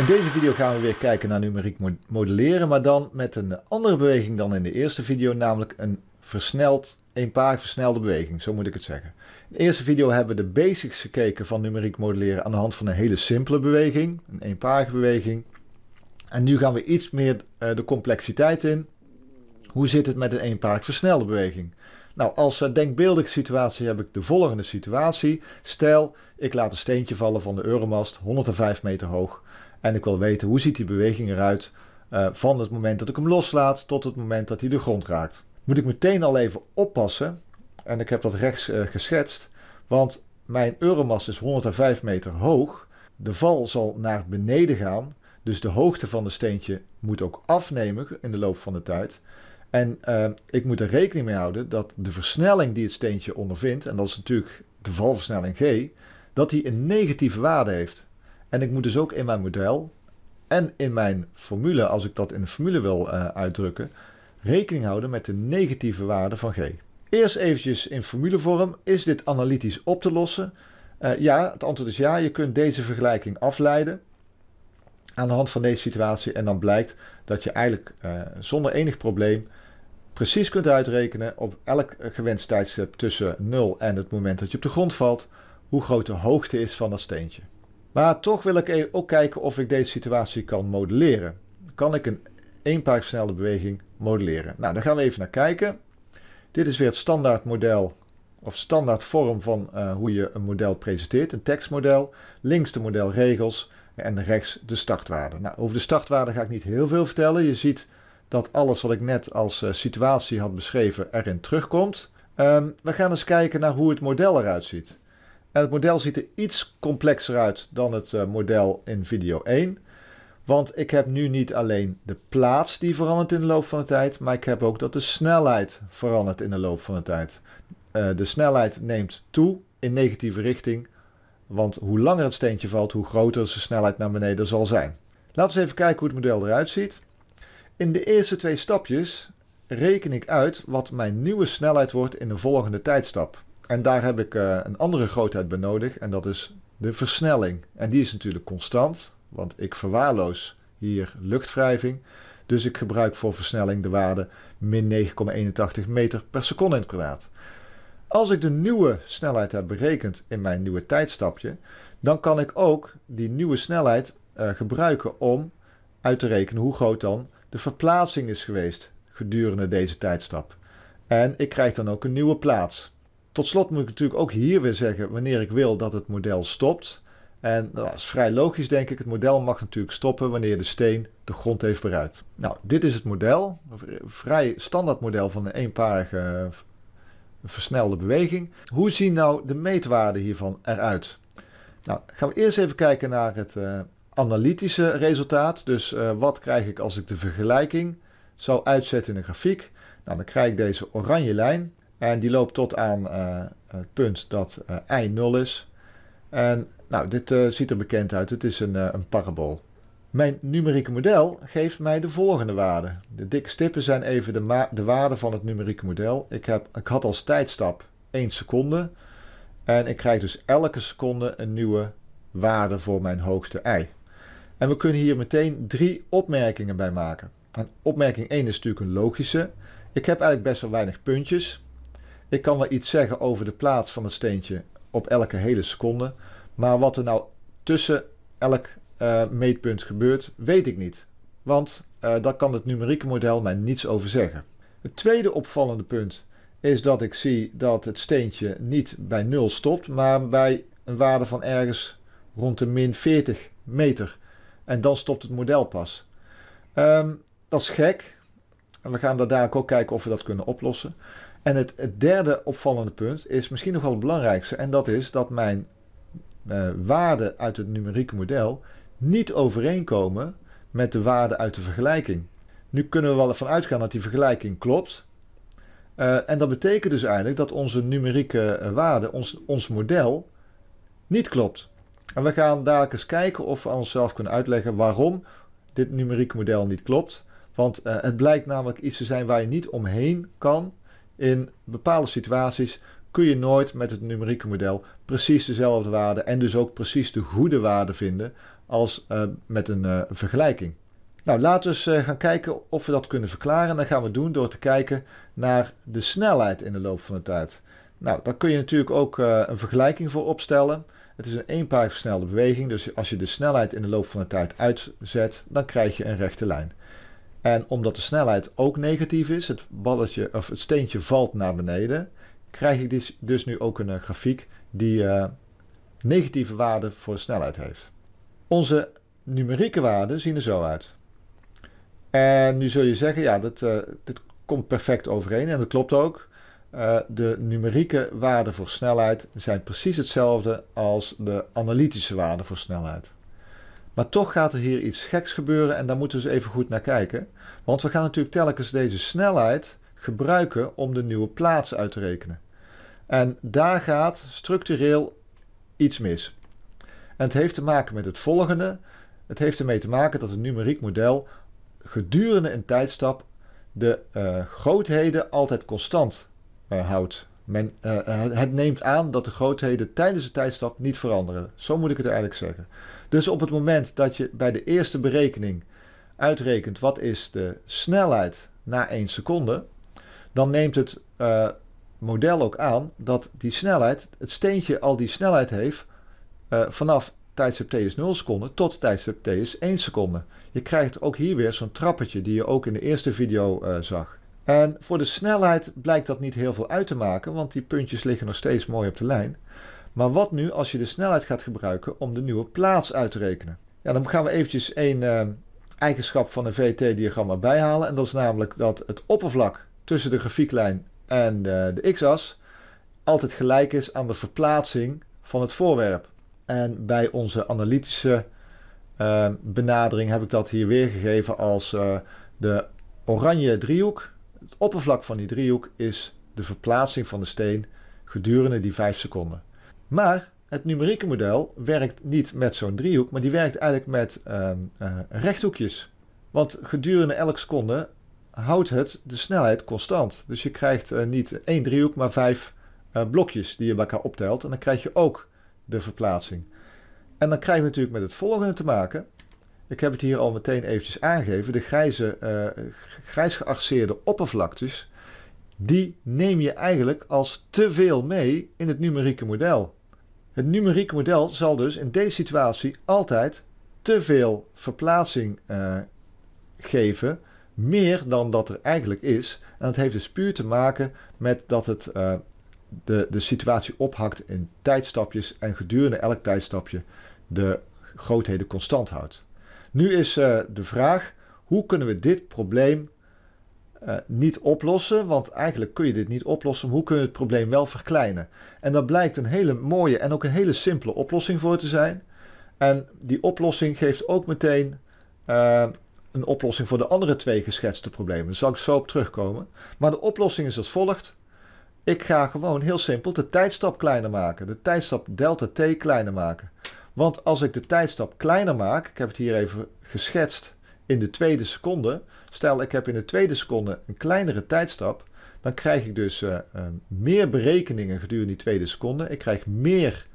In deze video gaan we weer kijken naar numeriek modelleren, maar dan met een andere beweging dan in de eerste video, namelijk een versneld, paar versnelde beweging, zo moet ik het zeggen. In de eerste video hebben we de basics gekeken van numeriek modelleren aan de hand van een hele simpele beweging, een eenparige beweging. En nu gaan we iets meer eh, de complexiteit in. Hoe zit het met een eenparig versnelde beweging? Nou, als eh, denkbeeldige situatie heb ik de volgende situatie. Stel, ik laat een steentje vallen van de Euromast, 105 meter hoog. En ik wil weten hoe ziet die beweging eruit uh, van het moment dat ik hem loslaat tot het moment dat hij de grond raakt. Moet ik meteen al even oppassen, en ik heb dat rechts eh, geschetst, want mijn euromast is 105 meter hoog. De val zal naar beneden gaan, dus de hoogte van het steentje moet ook afnemen in de loop van de tijd. En eh, ik moet er rekening mee houden dat de versnelling die het steentje ondervindt, en dat is natuurlijk de valversnelling g, dat die een negatieve waarde heeft. En ik moet dus ook in mijn model en in mijn formule, als ik dat in de formule wil eh, uitdrukken, rekening houden met de negatieve waarde van g. Eerst eventjes in formulevorm, is dit analytisch op te lossen? Eh, ja, het antwoord is ja, je kunt deze vergelijking afleiden aan de hand van deze situatie en dan blijkt dat je eigenlijk eh, zonder enig probleem precies kunt uitrekenen op elk gewenst tijdstip tussen 0 en het moment dat je op de grond valt, hoe groot de hoogte is van dat steentje. Maar toch wil ik e- ook kijken of ik deze situatie kan modelleren. Kan ik een eenpaars snelle beweging modelleren? Nou, daar gaan we even naar kijken. Dit is weer het standaard model of standaard vorm van eh, hoe je een model presenteert. Een tekstmodel, links de modelregels en rechts de startwaarde. Nou, over de startwaarde ga ik niet heel veel vertellen. Je ziet dat alles wat ik net als eh, situatie had beschreven erin terugkomt. Ehm, we gaan eens kijken naar hoe het model eruit ziet het model ziet er iets complexer uit dan het eh, model in video 1. Want ik heb nu niet alleen de plaats die verandert in de loop van de tijd, maar ik heb ook dat de snelheid verandert in de loop van de tijd. Eh, de snelheid neemt toe in negatieve richting, want hoe langer het steentje valt, hoe groter zijn snelheid naar beneden zal zijn. Laten we even kijken hoe het model eruit ziet. In de eerste twee stapjes reken ik uit wat mijn nieuwe snelheid wordt in de volgende tijdstap. En daar heb ik eh, een andere grootheid bij nodig en dat is de versnelling. En die is natuurlijk constant, want ik verwaarloos hier luchtwrijving. Dus ik gebruik voor versnelling de waarde min 9,81 meter per seconde in het kwadraat. Als ik de nieuwe snelheid heb berekend in mijn nieuwe tijdstapje, dan kan ik ook die nieuwe snelheid eh, gebruiken om uit te rekenen hoe groot dan de verplaatsing is geweest gedurende deze tijdstap. En ik krijg dan ook een nieuwe plaats. Tot slot moet ik natuurlijk ook hier weer zeggen wanneer ik wil dat het model stopt. En nou, dat is vrij logisch, denk ik. Het model mag natuurlijk stoppen wanneer de steen de grond heeft bereikt. Nou, dit is het model. Een vrij standaard model van een eenparige eh, versnelde beweging. Hoe zien nou de meetwaarden hiervan eruit? Nou, gaan we eerst even kijken naar het eh, analytische resultaat. Dus eh, wat krijg ik als ik de vergelijking zou uitzetten in een grafiek? Nou, dan krijg ik deze oranje lijn. En die loopt tot aan eh, het punt dat eh, i 0 is. En nou, dit eh, ziet er bekend uit. Het is een, een parabool. Mijn numerieke model geeft mij de volgende waarden. De dikke stippen zijn even de, de waarden van het numerieke model. Ik, heb, ik had als tijdstap 1 seconde. En ik krijg dus elke seconde een nieuwe waarde voor mijn hoogste i. En we kunnen hier meteen drie opmerkingen bij maken. opmerking 1 is natuurlijk een logische. Ik heb eigenlijk best wel weinig puntjes. Ik kan wel iets zeggen over de plaats van het steentje op elke hele seconde. Maar wat er nou tussen elk eh, meetpunt gebeurt, weet ik niet. Want uh, daar kan het numerieke model mij niets over zeggen. Het tweede opvallende punt is dat ik zie dat het steentje niet bij 0 stopt, maar bij een waarde van ergens rond de min 40 meter. En dan stopt het model pas. Ehm, dat is gek. En we gaan daar dadelijk ook kijken of we dat kunnen oplossen. En het, derde opvallende punt is misschien nog wel het belangrijkste. En dat is dat mijn uh, waarden uit het numerieke model niet overeenkomen met de waarden uit de vergelijking. Nu kunnen we wel ervan uitgaan dat die vergelijking klopt. Eh, en dat betekent dus eigenlijk dat onze numerieke eh, waarde, ons, ons model, niet klopt. En we gaan dadelijk eens kijken of we aan onszelf kunnen uitleggen waarom dit numerieke model niet klopt. Want het blijkt namelijk iets te zijn waar je niet omheen kan in bepaalde situaties kun je nooit met het numerieke model precies dezelfde waarde en dus ook precies de goede waarde vinden als eh, met een eh, vergelijking. Nou, laten we eens eh, gaan kijken of we dat kunnen verklaren. Dat gaan we doen door te kijken naar de snelheid in de loop van de tijd. Nou, daar kun je natuurlijk ook een vergelijking voor opstellen. Het is een eenpaar versnelde beweging, dus als je de snelheid in de loop van de tijd uitzet, dan krijg je een rechte lijn. En omdat de snelheid ook negatief is, het, balletje, of het steentje valt naar beneden, krijg ik dus, nu ook een eh, grafiek die eh, negatieve waarden voor de snelheid heeft. Onze numerieke waarden zien er zo uit. En nu zul je zeggen, ja, dat, eh, dit komt perfect overeen en dat klopt ook. de numerieke waarden voor snelheid zijn precies hetzelfde als de analytische waarden voor snelheid. Maar toch gaat er hier iets geks gebeuren en daar moeten we eens even goed naar kijken. Want we gaan natuurlijk telkens deze snelheid gebruiken om de nieuwe plaats uit te rekenen. En daar gaat structureel iets mis. En het heeft te maken met het volgende. Het heeft ermee te maken dat het numeriek model gedurende een tijdstap de eh, grootheden altijd constant eh, houdt. Men, eh, eh, het neemt aan dat de grootheden tijdens de tijdstap niet veranderen. Zo moet ik het eigenlijk zeggen. Dus op het moment dat je bij de eerste berekening uitrekent wat is de snelheid na 1 seconde, dan neemt het eh, model ook aan dat die snelheid, het steentje al die snelheid heeft vanaf tijdstip t is 0 seconden tot tijdstip t is 1 seconde. Je krijgt ook hier weer zo'n trappetje die je ook in de eerste video zag. En voor de snelheid blijkt dat niet heel veel uit te maken, want die puntjes liggen nog steeds mooi op de lijn. Maar wat nu als je de snelheid gaat gebruiken om de nieuwe plaats uit te rekenen? Ja, dan gaan we eventjes één eh, eigenschap van een VT-diagram erbij halen. En dat is namelijk dat het oppervlak tussen de grafieklijn en de x-as altijd gelijk is aan de verplaatsing van het voorwerp. En bij onze analytische eh, benadering heb ik dat hier weergegeven als eh, de oranje driehoek het oppervlak van die driehoek is de verplaatsing van de steen gedurende die 5 seconden. Maar het numerieke model werkt niet met zo'n driehoek, maar die werkt eigenlijk met ehm, eh, rechthoekjes. Want gedurende elke seconde houdt het de snelheid constant. Dus je krijgt eh, niet één driehoek, maar vijf eh, blokjes die je bij elkaar optelt. En dan krijg je ook de verplaatsing. En dan krijgen we natuurlijk met het volgende te maken. Ik heb het hier al meteen eventjes aangegeven. De grijze, uh, grijs gearceerde oppervlaktes, die neem je eigenlijk als te veel mee in het numerieke model. Het numerieke model zal dus in deze situatie altijd te veel verplaatsing eh, geven, meer dan dat er eigenlijk is. En dat heeft dus puur te maken met dat het eh, de, de situatie ophakt in tijdstapjes en gedurende elk tijdstapje de grootheden constant houdt. Nu is eh, de vraag: hoe kunnen we dit probleem eh, niet oplossen? Want eigenlijk kun je dit niet oplossen. Maar hoe kun je het probleem wel verkleinen? En dat blijkt een hele mooie en ook een hele simpele oplossing voor te zijn. En die oplossing geeft ook meteen eh, een oplossing voor de andere twee geschetste problemen. Daar zal ik zo op terugkomen. Maar de oplossing is als volgt. Ik ga gewoon heel simpel de tijdstap kleiner maken. De tijdstap delta t kleiner maken. Want als ik de tijdstap kleiner maak, ik heb het hier even geschetst in de tweede seconde. Stel ik heb in de tweede seconde een kleinere tijdstap, dan krijg ik dus eh, eh, meer berekeningen gedurende die tweede seconde. Ik krijg meer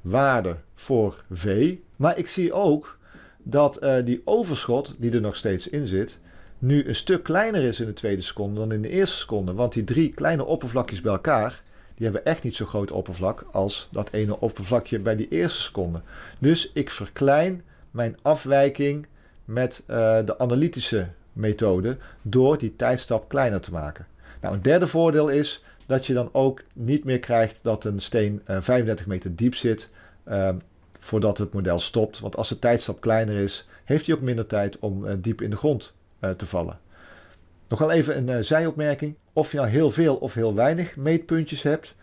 waarde voor V. Maar ik zie ook dat eh, die overschot, die er nog steeds in zit, nu een stuk kleiner is in de tweede seconde dan in de eerste seconde. Want die drie kleine oppervlakjes bij elkaar, die hebben echt niet zo'n groot oppervlak als dat ene oppervlakje bij die eerste seconde. Dus ik verklein mijn afwijking met eh, de analytische methode door die tijdstap kleiner te maken. Nou, een derde voordeel is dat je dan ook niet meer krijgt dat een steen 35 eh, meter diep zit ehm, voordat het model stopt. Want als de tijdstap kleiner is, heeft hij ook minder tijd om eh, diep in de grond te vallen. Nog wel even een zijopmerking of je nou heel veel of heel weinig meetpuntjes hebt.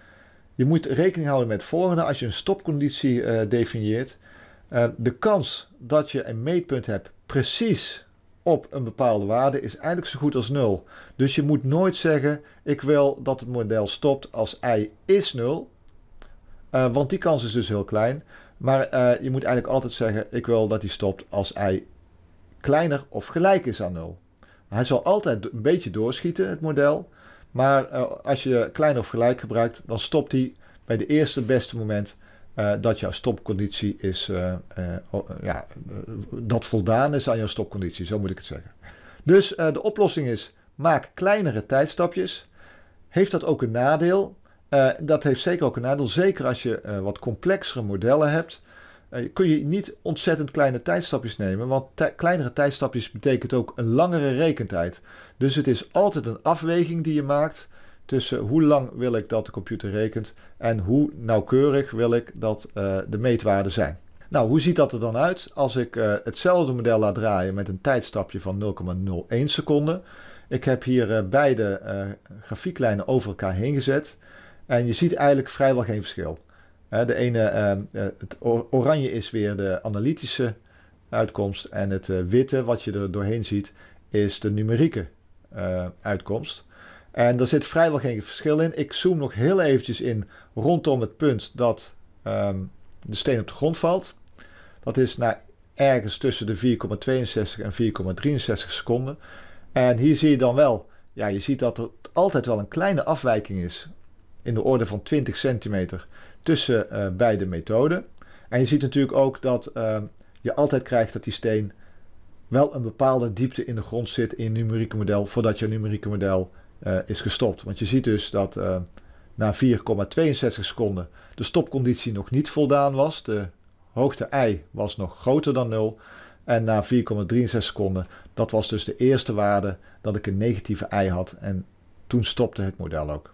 Je moet rekening houden met het volgende. Als je een stopconditie eh, definieert, eh, de kans dat je een meetpunt hebt precies op een bepaalde waarde is eigenlijk zo goed als 0. Dus je moet nooit zeggen, ik wil dat het model stopt als i is 0. Eh, want die kans is dus heel klein. Maar je moet eigenlijk altijd zeggen, ik wil dat die stopt als i kleiner of gelijk is aan 0. Hij zal altijd een beetje doorschieten, het model. Maar eh, als je klein of gelijk gebruikt, dan stopt hij bij de eerste beste moment eh, dat jouw stopconditie is, eh, ja, dat voldaan is aan jouw stopconditie, zo moet ik het zeggen. Dus de oplossing is, maak kleinere tijdstapjes. Heeft dat ook een nadeel? dat heeft zeker ook een nadeel, zeker als je wat complexere modellen hebt. Eh, kun je niet ontzettend kleine tijdstapjes nemen, want kleinere tijdstapjes betekent ook een langere rekentijd. Dus het is altijd een afweging die je maakt tussen hoe lang wil ik dat de computer rekent en hoe nauwkeurig wil ik dat eh, de meetwaarden zijn. Nou, hoe ziet dat er dan uit als ik eh, hetzelfde model laat draaien met een tijdstapje van 0,01 seconde? Ik heb hier beide grafieklijnen over elkaar heen gezet en je ziet eigenlijk vrijwel geen verschil de ene, ehm, eh, het oranje is weer de analytische uitkomst. En het eh, witte, wat je er doorheen ziet, is de numerieke eh, uitkomst. En daar zit vrijwel geen verschil in. Ik zoom nog heel eventjes in rondom het punt dat ehm, de steen op de grond valt. Dat is naar ergens tussen de 4,62 en 4,63 seconden. En hier zie je dan wel, ja, je ziet dat er altijd wel een kleine afwijking is in de orde van 20 centimeter tussen eh, beide methoden. En je ziet natuurlijk ook dat ehm, je altijd krijgt dat die steen wel een bepaalde diepte in de grond zit in je numerieke model voordat je numerieke model eh, is gestopt. Want je ziet dus dat ehm, na 4,62 seconden de stopconditie nog niet voldaan was. De hoogte i was nog groter dan 0. En na 4,63 seconden, dat was dus de eerste waarde dat ik een negatieve i had. En toen stopte het model ook.